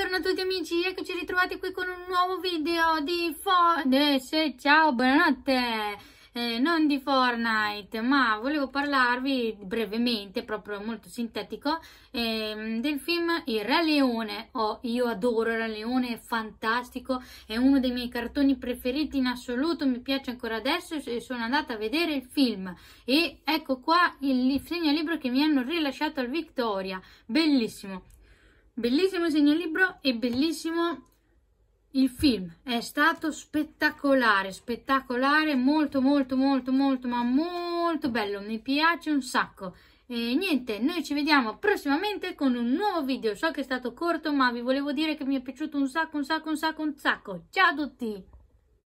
Buongiorno a tutti amici, eccoci ritrovati qui con un nuovo video di Fortnite, ciao, buonanotte, eh, non di Fortnite, ma volevo parlarvi brevemente, proprio molto sintetico, eh, del film Il Re Leone, oh, io adoro Re Leone, è fantastico, è uno dei miei cartoni preferiti in assoluto, mi piace ancora adesso e sono andata a vedere il film e ecco qua il segnalibro che mi hanno rilasciato al Victoria, bellissimo Bellissimo segnalibro e bellissimo il film. È stato spettacolare, spettacolare, molto molto molto molto ma molto bello. Mi piace un sacco. E niente, noi ci vediamo prossimamente con un nuovo video. So che è stato corto, ma vi volevo dire che mi è piaciuto un sacco, un sacco, un sacco, un sacco. Ciao a tutti!